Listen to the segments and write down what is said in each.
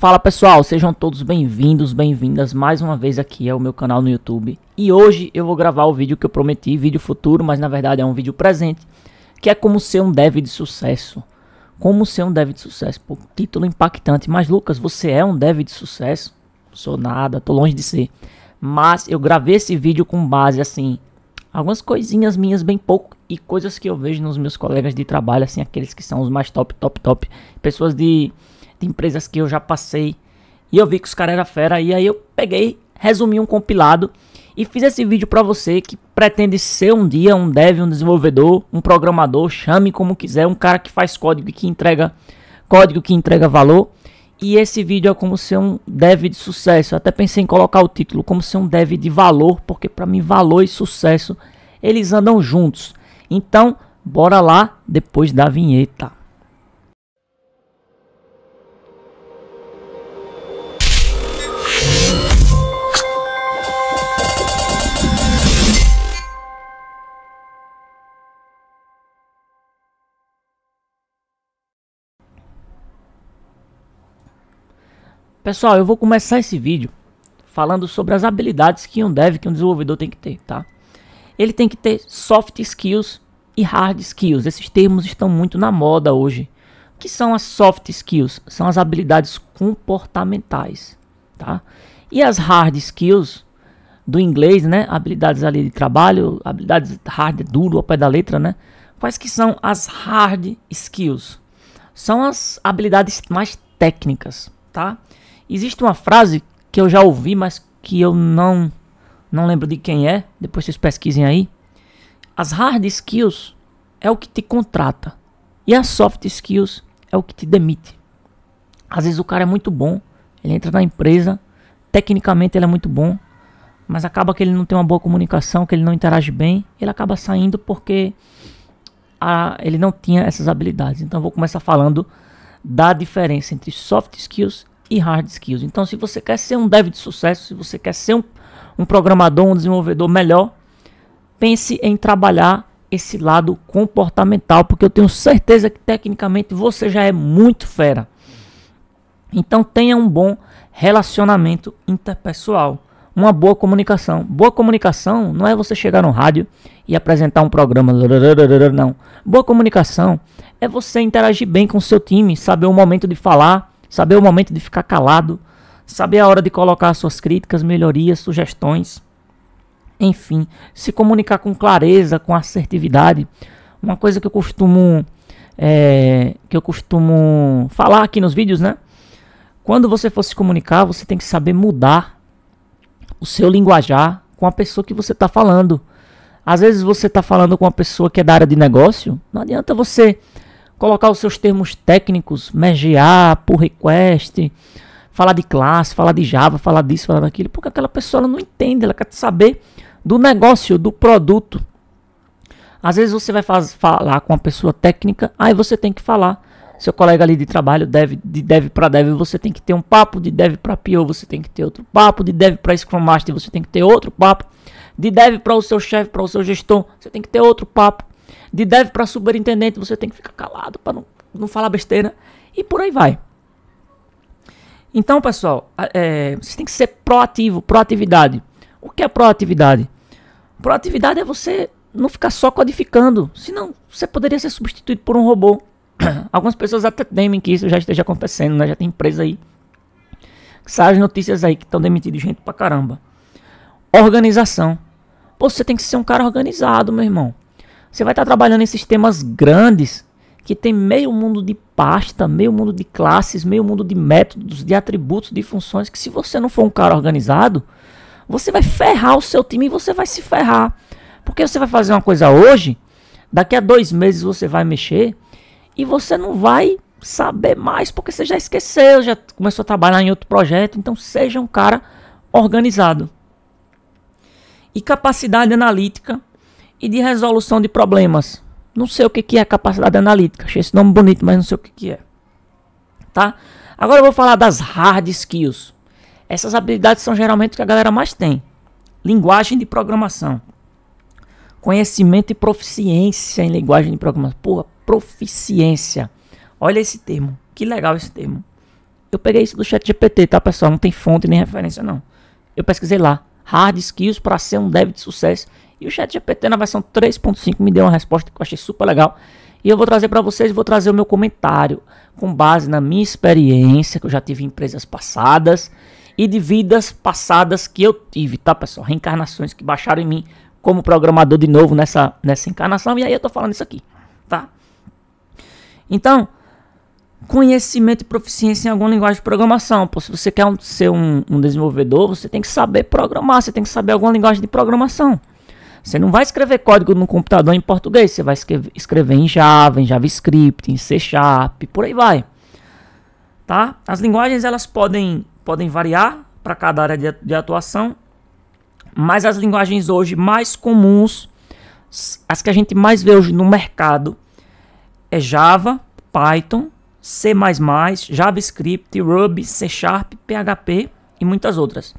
Fala pessoal, sejam todos bem-vindos, bem-vindas mais uma vez aqui ao meu canal no YouTube. E hoje eu vou gravar o vídeo que eu prometi, vídeo futuro, mas na verdade é um vídeo presente, que é como ser um dev de sucesso. Como ser um dev de sucesso, Pô, título impactante. Mas Lucas, você é um dev de sucesso? Sou nada, tô longe de ser. Mas eu gravei esse vídeo com base assim, algumas coisinhas minhas bem pouco e coisas que eu vejo nos meus colegas de trabalho, assim, aqueles que são os mais top, top, top, pessoas de de empresas que eu já passei. E eu vi que os caras eram fera. E aí eu peguei, resumi um compilado e fiz esse vídeo para você que pretende ser um dia um dev, um desenvolvedor, um programador, chame como quiser, um cara que faz código e que entrega código que entrega valor. E esse vídeo é como ser um dev de sucesso. Eu até pensei em colocar o título como ser um dev de valor, porque para mim valor e sucesso eles andam juntos. Então, bora lá depois da vinheta. Pessoal, eu vou começar esse vídeo falando sobre as habilidades que um dev, que um desenvolvedor tem que ter, tá? Ele tem que ter soft skills e hard skills. Esses termos estão muito na moda hoje. O que são as soft skills? São as habilidades comportamentais, tá? E as hard skills do inglês, né? Habilidades ali de trabalho, habilidades hard, duro, ao pé da letra, né? Quais que são as hard skills? São as habilidades mais técnicas, tá? Existe uma frase que eu já ouvi, mas que eu não não lembro de quem é. Depois vocês pesquisem aí. As hard skills é o que te contrata e as soft skills é o que te demite. Às vezes o cara é muito bom, ele entra na empresa, tecnicamente ele é muito bom, mas acaba que ele não tem uma boa comunicação, que ele não interage bem, ele acaba saindo porque a, ah, ele não tinha essas habilidades. Então eu vou começar falando da diferença entre soft skills e hard skills. Então, se você quer ser um dev de sucesso, se você quer ser um, um programador, um desenvolvedor melhor, pense em trabalhar esse lado comportamental, porque eu tenho certeza que tecnicamente você já é muito fera. Então tenha um bom relacionamento interpessoal, uma boa comunicação. Boa comunicação não é você chegar no rádio e apresentar um programa, não. Boa comunicação é você interagir bem com o seu time, saber o momento de falar, saber o momento de ficar calado, saber a hora de colocar suas críticas, melhorias, sugestões. Enfim, se comunicar com clareza, com assertividade. Uma coisa que eu costumo é, que eu costumo falar aqui nos vídeos, né? Quando você for se comunicar, você tem que saber mudar o seu linguajar com a pessoa que você está falando. Às vezes você está falando com uma pessoa que é da área de negócio, não adianta você colocar os seus termos técnicos, MGA, pull request, falar de classe, falar de Java, falar disso, falar daquilo, porque aquela pessoa não entende, ela quer saber do negócio, do produto. Às vezes você vai faz, falar com uma pessoa técnica, aí você tem que falar. Seu colega ali de trabalho, deve, de dev para dev, você tem que ter um papo, de dev para PO, você tem que ter outro papo, de dev para Scrum Master, você tem que ter outro papo, de dev para o seu chefe, para o seu gestor, você tem que ter outro papo. De dev para superintendente, você tem que ficar calado para não, não falar besteira. E por aí vai. Então, pessoal, é, tem que ser proativo, proatividade. O que é proatividade? Proatividade é você não ficar só codificando, senão você poderia ser substituído por um robô. Algumas pessoas até temem que isso já esteja acontecendo, né? Já tem empresa aí. Sai as notícias aí que estão demitindo gente pra caramba. Organização. Pô, você tem que ser um cara organizado, meu irmão. Você vai estar trabalhando em sistemas grandes que tem meio mundo de pasta, meio mundo de classes, meio mundo de métodos, de atributos, de funções que se você não for um cara organizado, você vai ferrar o seu time e você vai se ferrar. Porque você vai fazer uma coisa hoje, daqui a dois meses você vai mexer e você não vai saber mais porque você já esqueceu, já começou a trabalhar em outro projeto. Então seja um cara organizado. E capacidade analítica e de resolução de problemas. Não sei o que, é capacidade analítica. Achei esse nome bonito, mas não sei o que, que é. Tá? Agora eu vou falar das hard skills. Essas habilidades são geralmente o que a galera mais tem: linguagem de programação, conhecimento e proficiência em linguagem de programação. Porra, proficiência. Olha esse termo. Que legal esse termo. Eu peguei isso do chat GPT, tá, pessoal? Não tem fonte nem referência, não. Eu pesquisei lá. Hard skills para ser um dev de sucesso e o ChatGPT na versão 3.5 me deu uma resposta que eu achei super legal. E eu vou trazer para vocês, vou trazer o meu comentário com base na minha experiência, que eu já tive em empresas passadas e de vidas passadas que eu tive, tá, pessoal? Reencarnações que baixaram em mim como programador de novo nessa, nessa encarnação, e aí eu tô falando isso aqui, tá? Então, conhecimento e proficiência em alguma linguagem de programação. Pô, se você quer ser um, um desenvolvedor, você tem que saber programar, você tem que saber alguma linguagem de programação. Você não vai escrever código no computador em português, você vai escrever em Java, em JavaScript, em C Sharp, por aí vai. Tá? As linguagens elas podem, podem variar para cada área de atuação, mas as linguagens hoje mais comuns, as que a gente mais vê hoje no mercado, é Java, Python, C++, JavaScript, Ruby, C Sharp, PHP e muitas outras.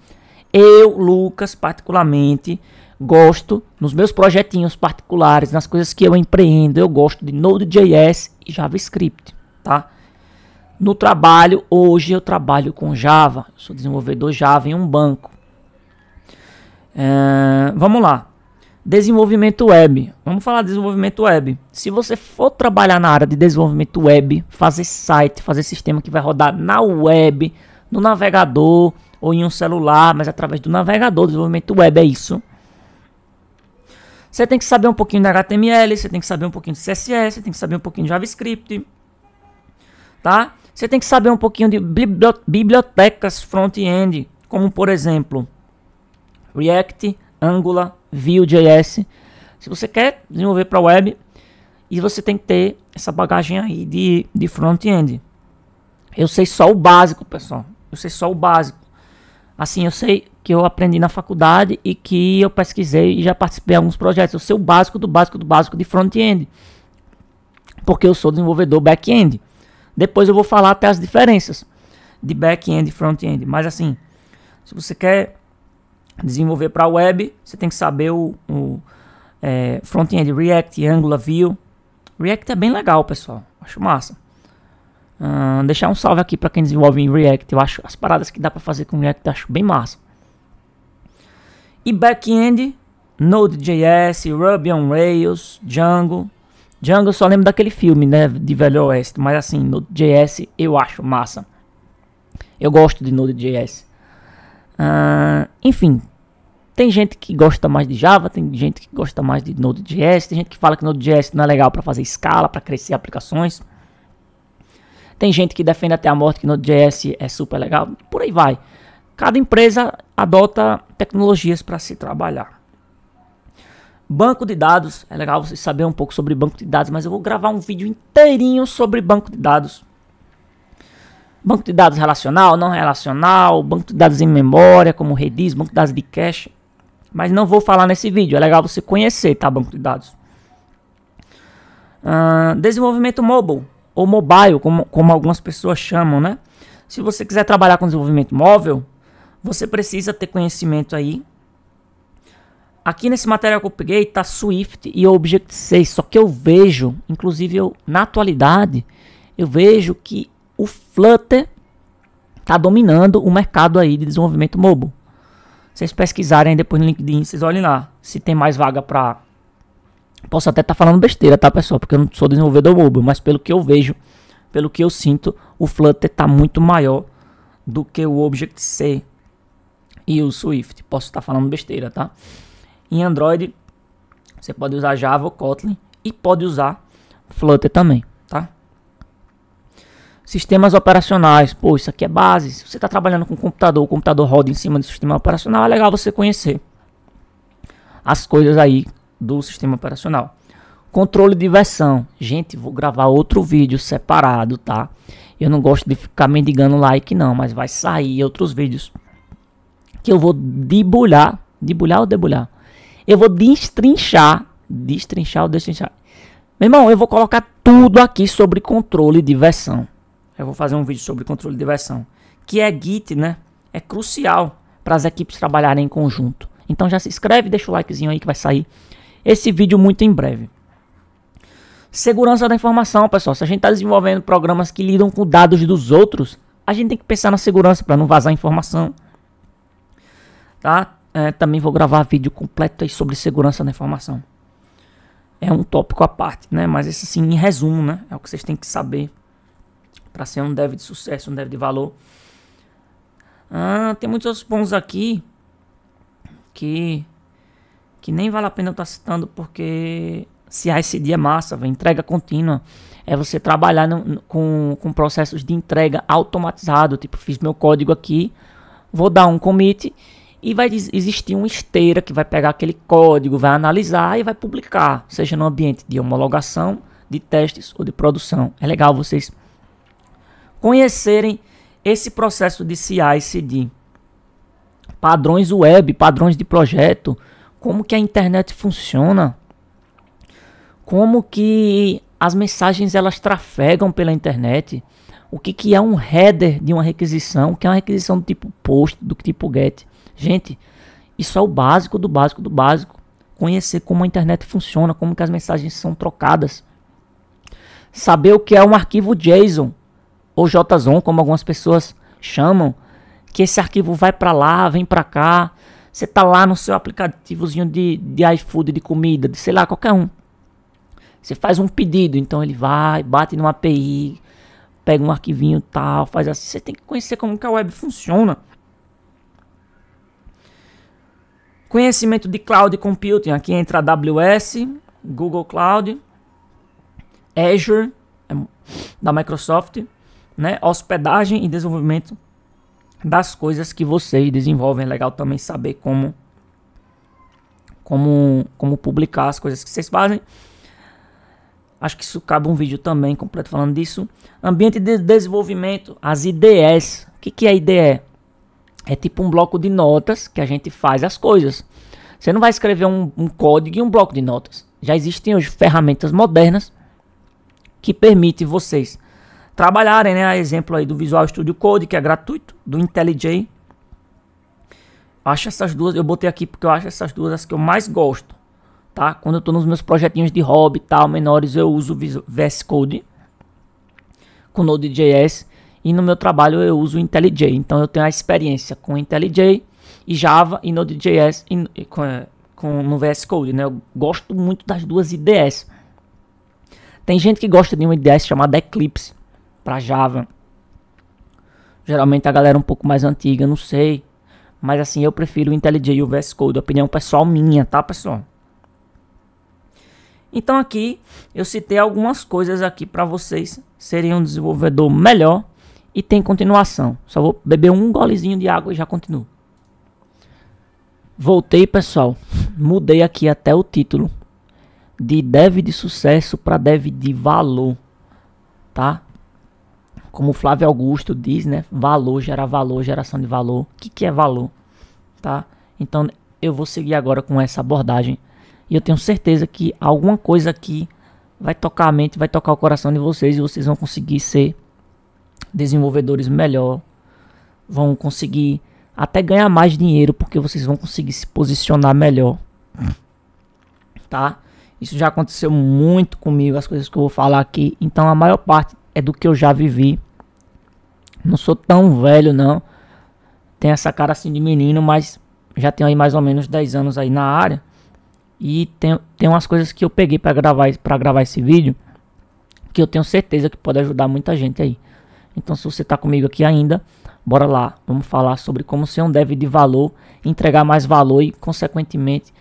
Eu, Lucas, particularmente, gosto, nos meus projetinhos particulares, nas coisas que eu empreendo, eu gosto de Node.js e JavaScript, tá? No trabalho, hoje eu trabalho com Java, sou desenvolvedor Java em um banco. É, vamos lá. Desenvolvimento web. Vamos falar de desenvolvimento web. Se você for trabalhar na área de desenvolvimento web, fazer site, fazer sistema que vai rodar na web, no navegador ou em um celular, mas através do navegador, desenvolvimento web é isso. Você tem que saber um pouquinho de HTML, você tem que saber um pouquinho de CSS, você tem que saber um pouquinho de JavaScript, tá? Você tem que saber um pouquinho de bibliotecas front-end, como por exemplo React, Angular, Vue.js. Se você quer desenvolver para web, e você tem que ter essa bagagem aí de, de front-end. Eu sei só o básico, pessoal. Eu sei só o básico. Assim, eu sei que eu aprendi na faculdade e que eu pesquisei e já participei de alguns projetos. Eu sei o básico do básico do básico de front-end, porque eu sou desenvolvedor back-end. Depois eu vou falar até as diferenças de back-end e front-end. Mas assim, se você quer desenvolver para web, você tem que saber o, o é, front-end React, Angular, Vue. React é bem legal, pessoal. Acho massa. Uh, deixar um salve aqui para quem desenvolve em React. Eu acho as paradas que dá para fazer com React, acho bem massa. E back-end, Node.js, Ruby on Rails, Django. Django eu só lembro daquele filme, né, de Velho Oeste, mas assim, Node.js eu acho massa. Eu gosto de Node.js. Uh, enfim, tem gente que gosta mais de Java, tem gente que gosta mais de Node.js, tem gente que fala que Node.js não é legal para fazer escala, para crescer aplicações. Tem gente que defende até a morte que Node.js é super legal, por aí vai. Cada empresa adota tecnologias para se trabalhar. Banco de dados, é legal você saber um pouco sobre banco de dados, mas eu vou gravar um vídeo inteirinho sobre banco de dados. Banco de dados relacional, não relacional, banco de dados em memória, como Redis, banco de dados de cache. Mas não vou falar nesse vídeo, é legal você conhecer, tá? Banco de dados. Uh, desenvolvimento mobile, ou mobile, como, como algumas pessoas chamam, né? Se você quiser trabalhar com desenvolvimento móvel, você precisa ter conhecimento aí. Aqui nesse material que eu peguei tá Swift e Object C. só que eu vejo, inclusive eu na atualidade, eu vejo que o Flutter tá dominando o mercado aí de desenvolvimento mobile. Vocês pesquisarem depois no LinkedIn, vocês olhem lá se tem mais vaga para Posso até estar tá falando besteira, tá, pessoal? Porque eu não sou desenvolvedor mobile, mas pelo que eu vejo, pelo que eu sinto, o Flutter tá muito maior do que o Object C e o Swift. Posso estar falando besteira, tá? Em Android, você pode usar Java ou Kotlin e pode usar Flutter também, tá? Sistemas operacionais, pô, isso aqui é base. Se você está trabalhando com computador, o computador roda em cima do sistema operacional, é legal você conhecer as coisas aí do sistema operacional. Controle de versão. Gente, vou gravar outro vídeo separado, tá? Eu não gosto de ficar mendigando like não, mas vai sair outros vídeos que eu vou debulhar, debulhar ou debulhar? Eu vou destrinchar, destrinchar ou destrinchar. Meu irmão, eu vou colocar tudo aqui sobre controle de versão. Eu vou fazer um vídeo sobre controle de versão, que é Git, né? É crucial para as equipes trabalharem em conjunto. Então já se inscreve, deixa o likezinho aí que vai sair esse vídeo muito em breve. Segurança da informação, pessoal. Se a gente está desenvolvendo programas que lidam com dados dos outros, a gente tem que pensar na segurança para não vazar informação, tá? É, também vou gravar vídeo completo aí sobre segurança da informação. É um tópico à parte, né? Mas esse assim, em resumo, né? É o que vocês têm que saber para ser um dev de sucesso, um dev de valor. Ah, tem muitos outros pontos aqui que que nem vale a pena eu estar tá citando porque se CICD é massa, véio, entrega contínua. É você trabalhar no, no, com, com processos de entrega automatizado. Tipo, fiz meu código aqui, vou dar um commit e vai existir uma esteira que vai pegar aquele código, vai analisar e vai publicar, seja no ambiente de homologação, de testes ou de produção. É legal vocês conhecerem esse processo de CI e CD. Padrões web, padrões de projeto, como que a internet funciona, como que as mensagens elas trafegam pela internet, o que, que é um header de uma requisição, o que é uma requisição do tipo post, do tipo get, Gente, isso é o básico do básico do básico. Conhecer como a internet funciona, como que as mensagens são trocadas. Saber o que é um arquivo JSON ou JSON, como algumas pessoas chamam, que esse arquivo vai para lá, vem para cá. Você tá lá no seu aplicativozinho de, de iFood, de comida, de sei lá, qualquer um. Você faz um pedido, então ele vai, bate numa API, pega um arquivinho tal, faz assim. Você tem que conhecer como que a web funciona. Conhecimento de cloud computing, aqui entra AWS, Google Cloud, Azure é da Microsoft, né? Hospedagem e desenvolvimento das coisas que vocês desenvolvem. É legal também saber como como como publicar as coisas que vocês fazem. Acho que isso cabe um vídeo também completo falando disso. Ambiente de desenvolvimento, as IDEs. O que, que é IDE? É tipo um bloco de notas que a gente faz as coisas. Você não vai escrever um, um código e um bloco de notas. Já existem hoje ferramentas modernas que permitem vocês trabalharem, né? Exemplo aí do Visual Studio Code, que é gratuito, do IntelliJ. Acho essas duas, eu botei aqui porque eu acho essas duas as que eu mais gosto, tá? Quando eu tô nos meus projetinhos de hobby e tal, menores, eu uso VS Code com Node.js e no meu trabalho eu uso IntelliJ. Então eu tenho a experiência com IntelliJ e Java e Node.js e, com, é, com, no VS Code. Né? Eu gosto muito das duas IDEs. Tem gente que gosta de uma IDE chamada Eclipse para Java. Geralmente a galera é um pouco mais antiga, não sei. Mas assim, eu prefiro o IntelliJ e o VS Code. Opinião pessoal minha, tá, pessoal? Então aqui eu citei algumas coisas aqui para vocês serem um desenvolvedor melhor e tem continuação. Só vou beber um golezinho de água e já continuo. Voltei, pessoal. Mudei aqui até o título de deve de sucesso para deve de valor, tá? Como Flávio Augusto diz, né? Valor gera valor, geração de valor. O que, que é valor, tá? Então eu vou seguir agora com essa abordagem e eu tenho certeza que alguma coisa aqui vai tocar a mente, vai tocar o coração de vocês e vocês vão conseguir ser desenvolvedores melhor, vão conseguir até ganhar mais dinheiro porque vocês vão conseguir se posicionar melhor. Tá? Isso já aconteceu muito comigo, as coisas que eu vou falar aqui. Então a maior parte é do que eu já vivi. Não sou tão velho não. Tenho essa cara assim de menino, mas já tenho aí mais ou menos 10 anos aí na área. E tem, tem umas coisas que eu peguei para gravar para gravar esse vídeo que eu tenho certeza que pode ajudar muita gente aí. Então, se você está comigo aqui ainda, bora lá. Vamos falar sobre como ser um dev de valor, entregar mais valor e, consequentemente,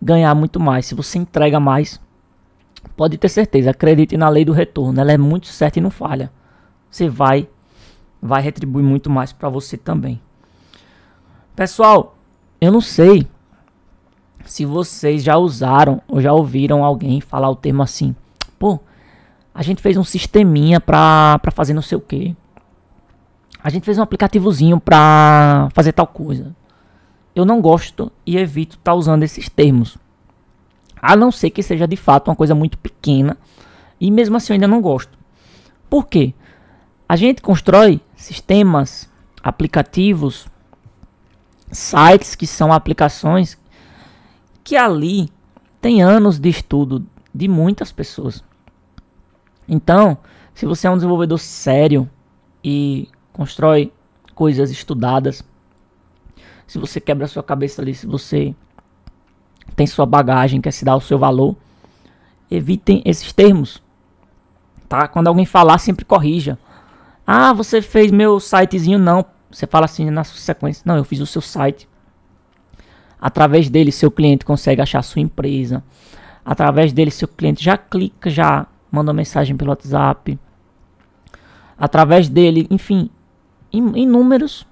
ganhar muito mais. Se você entrega mais, pode ter certeza, acredite na lei do retorno. Ela é muito certa e não falha. Você vai, vai retribuir muito mais para você também. Pessoal, eu não sei se vocês já usaram ou já ouviram alguém falar o termo assim. Pô, a gente fez um sisteminha pra, pra fazer não sei o que. A gente fez um aplicativozinho pra fazer tal coisa. Eu não gosto e evito estar tá usando esses termos. A não ser que seja de fato uma coisa muito pequena. E mesmo assim eu ainda não gosto. Por quê? A gente constrói sistemas, aplicativos, sites que são aplicações que ali tem anos de estudo de muitas pessoas. Então, se você é um desenvolvedor sério e constrói coisas estudadas, se você quebra sua cabeça ali, se você tem sua bagagem, quer se dar o seu valor, evitem esses termos. Tá? Quando alguém falar, sempre corrija. Ah, você fez meu sitezinho? Não. Você fala assim na sequência. Não, eu fiz o seu site. Através dele, seu cliente consegue achar sua empresa. Através dele, seu cliente já clica, já manda mensagem pelo WhatsApp, através dele, enfim, inúmeros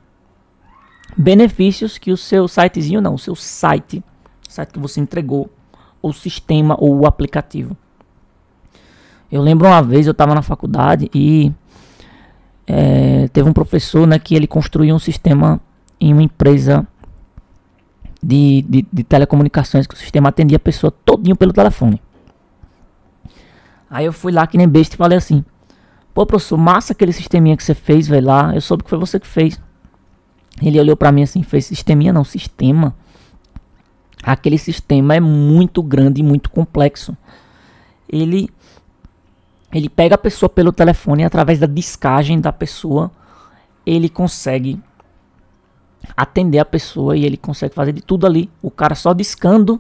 benefícios que o seu sitezinho, não, o seu site, site que você entregou, o sistema ou o aplicativo. Eu lembro uma vez eu estava na faculdade e é, teve um professor né, que ele construiu um sistema em uma empresa de, de, de telecomunicações que o sistema atendia a pessoa todinho pelo telefone. Aí eu fui lá que nem besta e falei assim: Pô, professor, massa aquele sisteminha que você fez, velho, lá. Eu soube que foi você que fez. Ele olhou para mim assim: Fez sisteminha, não, sistema. Aquele sistema é muito grande e muito complexo. Ele. Ele pega a pessoa pelo telefone e através da descagem da pessoa, ele consegue atender a pessoa e ele consegue fazer de tudo ali. O cara só discando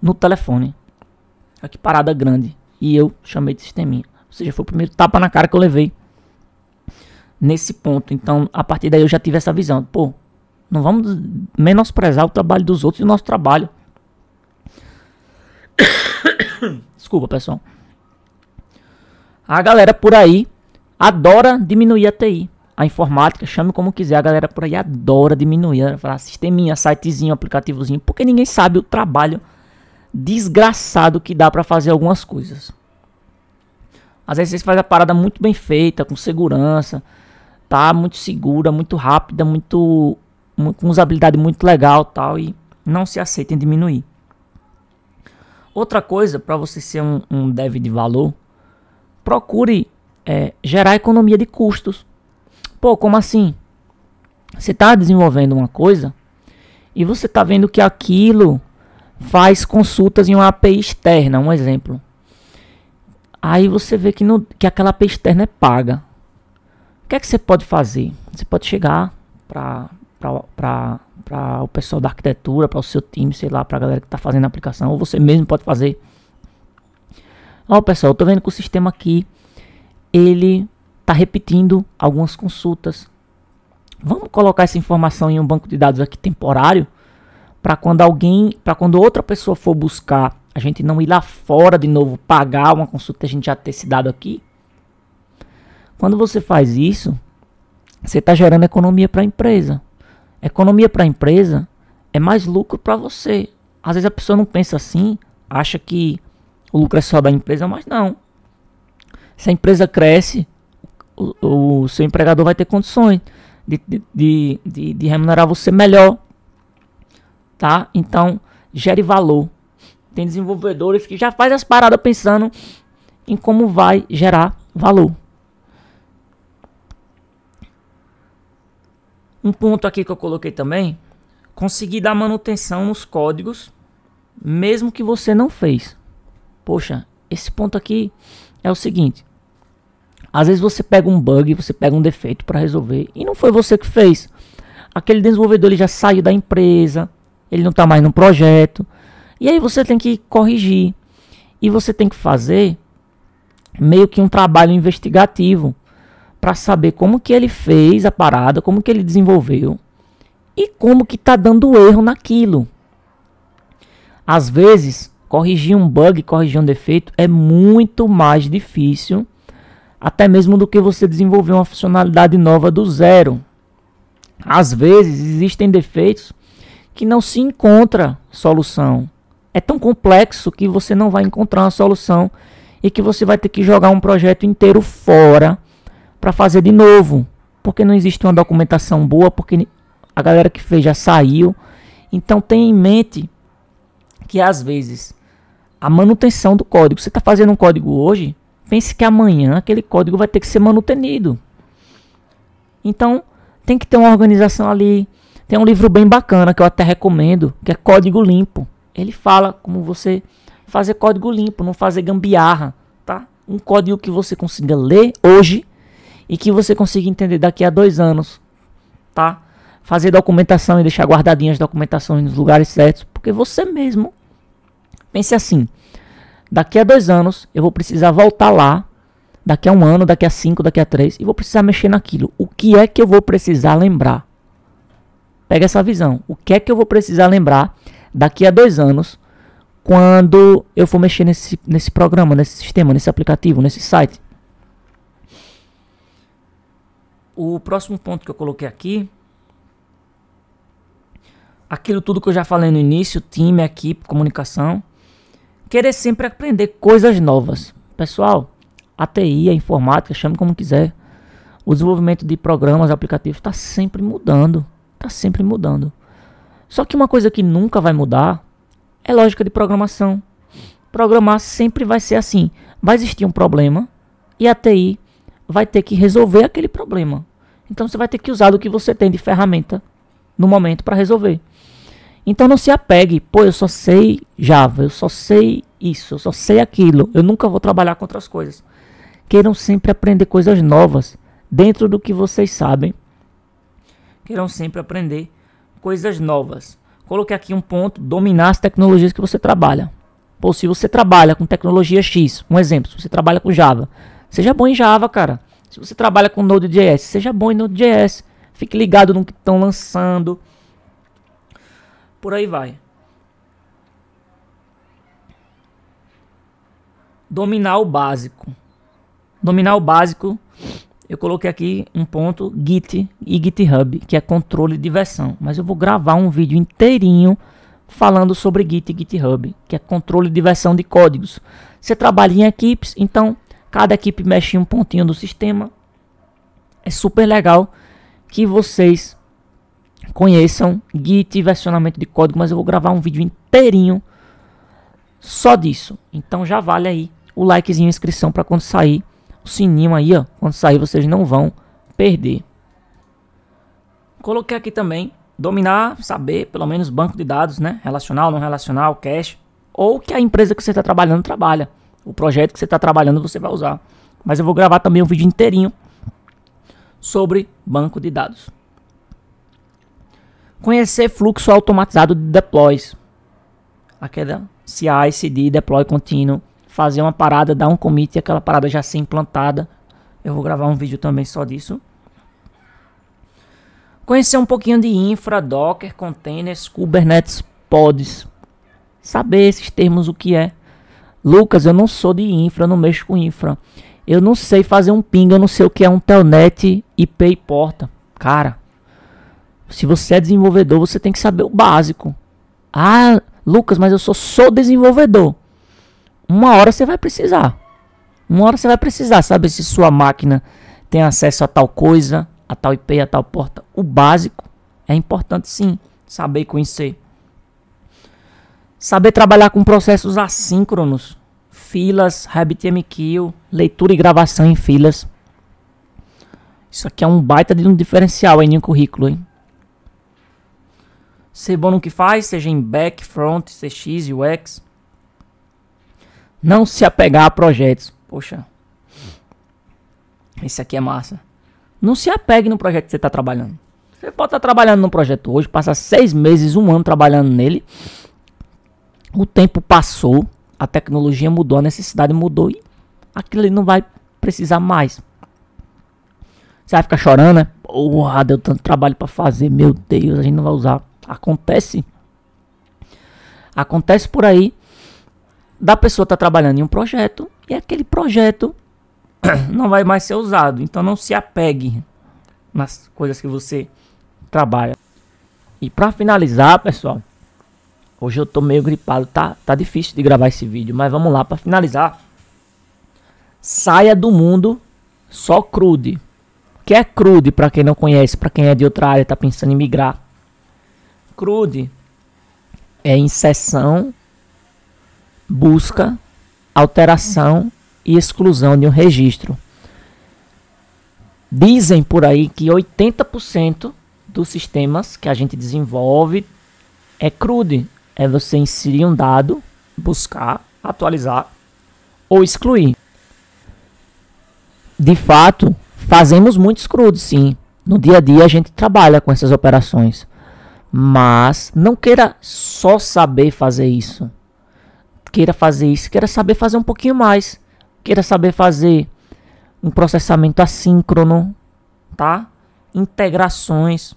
no telefone. Olha que parada grande e eu chamei de sisteminha. Ou seja, foi o primeiro tapa na cara que eu levei nesse ponto. Então, a partir daí eu já tive essa visão. Pô, não vamos menosprezar o trabalho dos outros e o nosso trabalho. Desculpa, pessoal. A galera por aí adora diminuir a TI. A informática, chame como quiser, a galera por aí adora diminuir. Falar ah, sisteminha, sitezinho, aplicativozinho, porque ninguém sabe o trabalho desgraçado que dá para fazer algumas coisas. Às vezes você faz a parada muito bem feita, com segurança, tá muito segura, muito rápida, muito com usabilidade muito legal, tal e não se aceita em diminuir. Outra coisa para você ser um, um dev de valor, procure é, gerar economia de custos. Pô, como assim? Você está desenvolvendo uma coisa e você está vendo que aquilo faz consultas em uma API externa, um exemplo. Aí você vê que, no, que aquela API externa é paga. O que é que você pode fazer? Você pode chegar para o pessoal da arquitetura, para o seu time, sei lá, para a galera que está fazendo a aplicação, ou você mesmo pode fazer. Ó, pessoal, eu tô vendo que o sistema aqui ele tá repetindo algumas consultas. Vamos colocar essa informação em um banco de dados aqui temporário para quando alguém, para quando outra pessoa for buscar, a gente não ir lá fora de novo pagar uma consulta que a gente já ter se dado aqui? Quando você faz isso, você está gerando economia para a empresa. Economia para a empresa é mais lucro para você. Às vezes a pessoa não pensa assim, acha que o lucro é só da empresa, mas não. Se a empresa cresce, o, o seu empregador vai ter condições de, de, de, de remunerar você melhor tá? Então, gere valor. Tem desenvolvedores que já faz as paradas pensando em como vai gerar valor. Um ponto aqui que eu coloquei também, conseguir dar manutenção nos códigos, mesmo que você não fez. Poxa, esse ponto aqui é o seguinte. Às vezes você pega um bug, você pega um defeito para resolver e não foi você que fez. Aquele desenvolvedor ele já saiu da empresa, ele não está mais no projeto. E aí você tem que corrigir. E você tem que fazer meio que um trabalho investigativo para saber como que ele fez a parada, como que ele desenvolveu e como que está dando erro naquilo. Às vezes, corrigir um bug, corrigir um defeito é muito mais difícil, até mesmo do que você desenvolver uma funcionalidade nova do zero. Às vezes existem defeitos que não se encontra solução. É tão complexo que você não vai encontrar uma solução e que você vai ter que jogar um projeto inteiro fora para fazer de novo, porque não existe uma documentação boa, porque a galera que fez já saiu. Então tenha em mente que às vezes a manutenção do código, você está fazendo um código hoje, pense que amanhã aquele código vai ter que ser manutenido. Então tem que ter uma organização ali, tem um livro bem bacana que eu até recomendo, que é Código Limpo. Ele fala como você fazer código limpo, não fazer gambiarra, tá? Um código que você consiga ler hoje e que você consiga entender daqui a dois anos, tá? Fazer documentação e deixar guardadinhas as documentações nos lugares certos, porque você mesmo pense assim: daqui a dois anos eu vou precisar voltar lá, daqui a um ano, daqui a cinco, daqui a três, e vou precisar mexer naquilo. O que é que eu vou precisar lembrar? Pega essa visão. O que é que eu vou precisar lembrar daqui a dois anos quando eu for mexer nesse, nesse programa, nesse sistema, nesse aplicativo, nesse site? O próximo ponto que eu coloquei aqui. Aquilo tudo que eu já falei no início, time, equipe, comunicação. Querer sempre aprender coisas novas. Pessoal, a TI, a informática, chame como quiser. O desenvolvimento de programas, aplicativos está sempre mudando. Tá sempre mudando. Só que uma coisa que nunca vai mudar é lógica de programação. Programar sempre vai ser assim. Vai existir um problema e a TI vai ter que resolver aquele problema. Então você vai ter que usar o que você tem de ferramenta no momento para resolver. Então não se apegue, pô, eu só sei Java, eu só sei isso, eu só sei aquilo, eu nunca vou trabalhar com outras coisas. Queiram sempre aprender coisas novas dentro do que vocês sabem queiram sempre aprender coisas novas. Coloquei aqui um ponto: dominar as tecnologias que você trabalha. Pô, se você trabalha com tecnologia X, um exemplo, se você trabalha com Java, seja bom em Java, cara. Se você trabalha com Node.js, seja bom em Node.js. Fique ligado no que estão lançando. Por aí vai. Dominar o básico. Dominar o básico eu coloquei aqui um ponto Git e GitHub, que é controle de versão. Mas eu vou gravar um vídeo inteirinho falando sobre Git e GitHub, que é controle de versão de códigos. Você trabalha em equipes, então cada equipe mexe em um pontinho do sistema. É super legal que vocês conheçam Git e versionamento de código, mas eu vou gravar um vídeo inteirinho só disso. Então já vale aí o likezinho e inscrição para quando sair sininho aí, ó. Quando sair, vocês não vão perder. Coloquei aqui também dominar, saber, pelo menos banco de dados, né? Relacional, não relacional, cache. Ou que a empresa que você está trabalhando trabalha. O projeto que você está trabalhando você vai usar. Mas eu vou gravar também um vídeo inteirinho sobre banco de dados. Conhecer fluxo automatizado de deploys. Aquela CI, CD, deploy contínuo fazer uma parada, dar um commit e aquela parada já ser implantada. Eu vou gravar um vídeo também só disso. Conhecer um pouquinho de infra, Docker, containers, Kubernetes, pods. Saber esses termos o que é. Lucas, eu não sou de infra, não mexo com infra. Eu não sei fazer um ping, eu não sei o que é um telnet, IP e porta. Cara, se você é desenvolvedor, você tem que saber o básico. Ah, Lucas, mas eu sou só desenvolvedor uma hora você vai precisar. Uma hora você vai precisar saber se sua máquina tem acesso a tal coisa, a tal IP, a tal porta. O básico é importante sim saber conhecer. Saber trabalhar com processos assíncronos, filas, RabbitMQ, leitura e gravação em filas. Isso aqui é um baita de um diferencial em um currículo, hein? Ser bom no que faz, seja em back, front, CX, UX. Não se apegar a projetos. Poxa, esse aqui é massa. Não se apegue no projeto que você está trabalhando. Você pode estar tá trabalhando num projeto hoje, passar seis meses, um ano trabalhando nele. O tempo passou, a tecnologia mudou, a necessidade mudou e aquilo ali não vai precisar mais. Você vai ficar chorando, né? Porra, deu tanto trabalho para fazer, meu Deus, a gente não vai usar. Acontece. Acontece por aí da pessoa estar tá trabalhando em um projeto e aquele projeto não vai mais ser usado. Então não se apegue nas coisas que você trabalha. E para finalizar, pessoal, hoje eu tô meio gripado, tá, tá difícil de gravar esse vídeo, mas vamos lá para finalizar. Saia do mundo só crude. O que é crude para quem não conhece, para quem é de outra área, tá pensando em migrar. Crude é inserção busca, alteração e exclusão de um registro. Dizem por aí que 80% dos sistemas que a gente desenvolve é crude, É você inserir um dado, buscar, atualizar ou excluir. De fato, fazemos muitos crudes, sim. No dia a dia a gente trabalha com essas operações. Mas não queira só saber fazer isso queira fazer isso, queira saber fazer um pouquinho mais, queira saber fazer um processamento assíncrono, tá? Integrações.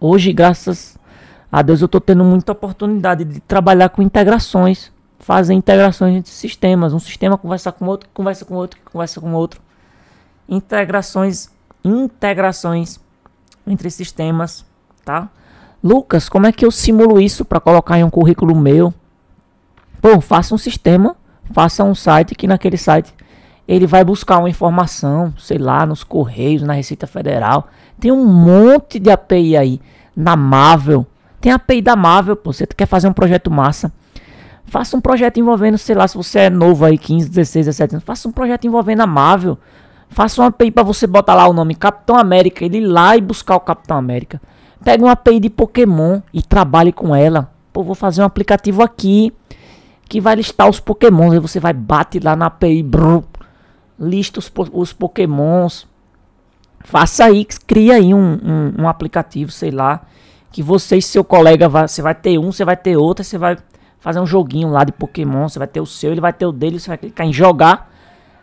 Hoje, graças a Deus, eu estou tendo muita oportunidade de trabalhar com integrações, fazer integrações entre sistemas. Um sistema conversa com outro, que conversa com outro, que conversa com outro. Integrações, integrações entre sistemas, tá? Lucas, como é que eu simulo isso para colocar em um currículo meu? Pô, faça um sistema, faça um site que naquele site ele vai buscar uma informação, sei lá, nos Correios, na Receita Federal. Tem um monte de API aí, na Marvel. Tem API da Marvel, pô, você quer fazer um projeto massa. Faça um projeto envolvendo, sei lá, se você é novo aí, 15, 16, 17 anos, faça um projeto envolvendo a Marvel. Faça uma API para você botar lá o nome Capitão América, ele ir lá e buscar o Capitão América. Pega uma API de Pokémon e trabalhe com ela. Pô, vou fazer um aplicativo aqui que vai listar os pokémons. Aí você vai, bate lá na API, brrr, lista os, os pokémons. Faça aí, cria aí um, um, um, aplicativo, sei lá, que você e seu colega, vai, você vai ter um, você vai ter outro, você vai fazer um joguinho lá de pokémon, você vai ter o seu, ele vai ter o dele, você vai clicar em jogar.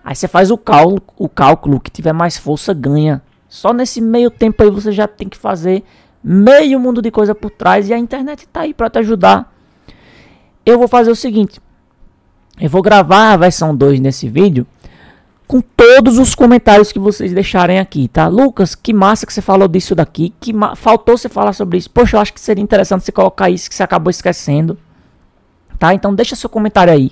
Aí você faz o cálculo, o cálculo que tiver mais força ganha. Só nesse meio tempo aí você já tem que fazer meio mundo de coisa por trás e a internet está aí para te ajudar eu vou fazer o seguinte. Eu vou gravar a versão 2 nesse vídeo com todos os comentários que vocês deixarem aqui, tá? Lucas, que massa que você falou disso daqui, que faltou você falar sobre isso. Poxa, eu acho que seria interessante você colocar isso que você acabou esquecendo. Tá? Então deixa seu comentário aí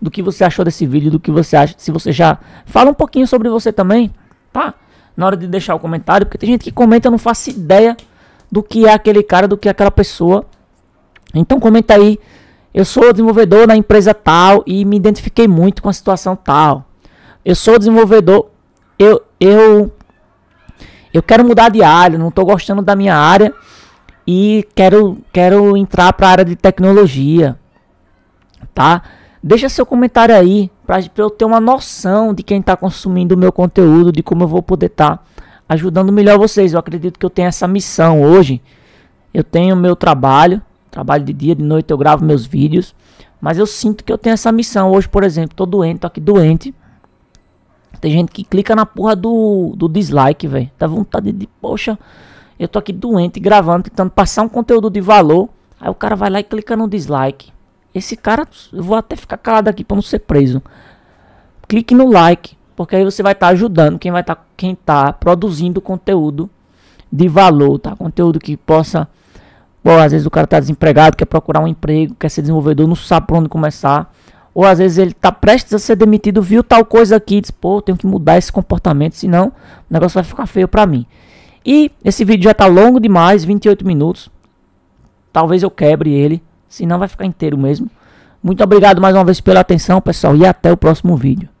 do que você achou desse vídeo, do que você acha, se você já fala um pouquinho sobre você também, tá? Na hora de deixar o comentário, porque tem gente que comenta, eu não faço ideia do que é aquele cara, do que é aquela pessoa. Então comenta aí eu sou desenvolvedor na empresa tal e me identifiquei muito com a situação tal. Eu sou desenvolvedor, eu eu eu quero mudar de área, não estou gostando da minha área e quero quero entrar para a área de tecnologia, tá? Deixa seu comentário aí para eu ter uma noção de quem está consumindo o meu conteúdo, de como eu vou poder estar tá ajudando melhor vocês. Eu acredito que eu tenho essa missão hoje. Eu tenho meu trabalho Trabalho de dia, de noite eu gravo meus vídeos. Mas eu sinto que eu tenho essa missão. Hoje, por exemplo, tô doente, tô aqui doente. Tem gente que clica na porra do, do dislike, velho. Dá vontade de, poxa, eu tô aqui doente gravando, tentando passar um conteúdo de valor. Aí o cara vai lá e clica no dislike. Esse cara, eu vou até ficar calado aqui para não ser preso. Clique no like, porque aí você vai estar tá ajudando quem vai estar tá, quem tá produzindo conteúdo de valor, tá? Conteúdo que possa Bom, às vezes o cara está desempregado, quer procurar um emprego, quer ser desenvolvedor, não sabe por onde começar. Ou às vezes ele está prestes a ser demitido, viu tal coisa aqui e diz, pô, tenho que mudar esse comportamento, senão o negócio vai ficar feio para mim. E esse vídeo já está longo demais, 28 minutos. Talvez eu quebre ele, senão vai ficar inteiro mesmo. Muito obrigado mais uma vez pela atenção, pessoal, e até o próximo vídeo.